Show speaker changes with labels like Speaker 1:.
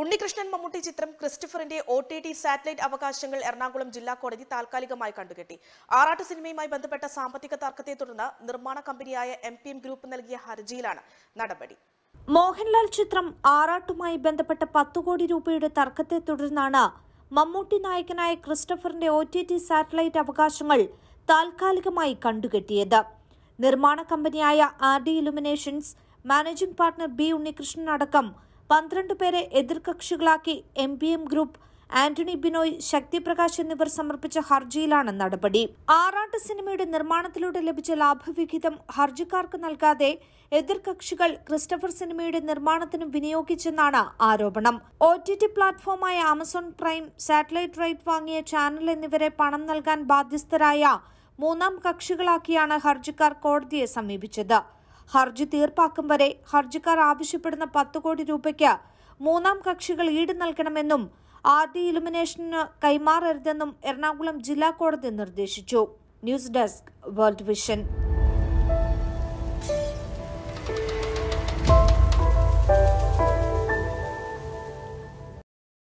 Speaker 1: ഉണ്ണികൃഷ്ണൻ മമ്മൂട്ടി ചിത്രം ക്രിസ്റ്റഫറിന്റെ O T T satellite അവകാശങ്ങൾ എറണാകുളം ജില്ലാ കോടതി താൽക്കാലികമായി കണ്ടുകെട്ടി ആറാട്ട് സിനിമയുമായി ബന്ധപ്പെട്ട സാമ്പത്തിക തർക്കത്തെ തുടർന്ന് നിർമ്മാണ കമ്പനിയായ എം പി എം ഗ്രൂപ്പ് നൽകിയ ഹർജിയിലാണ് നടപടി
Speaker 2: മോഹൻലാൽ ചിത്രം ആറാട്ടുമായി ബന്ധപ്പെട്ട പത്ത് കോടി രൂപയുടെ തർക്കത്തെ തുടർന്നാണ് മമ്മൂട്ടി നായകനായ ക്രിസ്റ്റഫറിന്റെ ഒ ടി ടി സാറ്റലൈറ്റ് അവകാശങ്ങൾ താൽക്കാലികമായി കണ്ടുകെട്ടിയത് നിർമ്മാണ കമ്പനിയായ R D Illuminations managing partner B Unnikrishnan അടക്കം പന്ത്രണ്ട് പേരെ എതിർകക്ഷികളാക്കി M P M group Antony Binoy Shaktiprakash എന്നിവർ സമർപ്പിച്ച ഹർജിയിലാണ് നടപടി ആറാട്ട് സിനിമയുടെ നിർമ്മാണത്തിലൂടെ ലഭിച്ച ലാഭവിഹിതം ഹർജിക്കാർക്ക് നൽകാതെ എതിർകക്ഷികൾ ക്രിസ്റ്റഫർ സിനിമയുടെ നിർമ്മാണത്തിനും വിനിയോഗിച്ചെന്നാണ് ആരോപണം ഒ ടി ടി പ്ലാറ്റ്ഫോമായ ആമസോൺ പ്രൈം സാറ്റലൈറ്റ് റൈറ്റ് വാങ്ങിയ ചാനൽ എന്നിവരെ പണം നൽകാൻ ബാധ്യസ്ഥരായ മൂന്നാം കക്ഷികളാക്കിയാണ് ഹർജിക്കാർ കോടതിയെ സമീപിച്ചത് ഹർജി തീർപ്പാക്കും വരെ ഹർജിക്കാർ ആവശ്യപ്പെടുന്ന പത്ത് കോടി രൂപയ്ക്ക് മൂന്നാം കക്ഷികൾ ഈട് നൽകണമെന്നും ആർ ഡി ഇലുമിനേഷന് കൈമാറരുതെന്നും എറണാകുളം ജില്ലാ കോടതി നിർദ്ദേശിച്ചു ന്യൂസ് ഡെസ്ക് വേൾഡ് വിഷൻ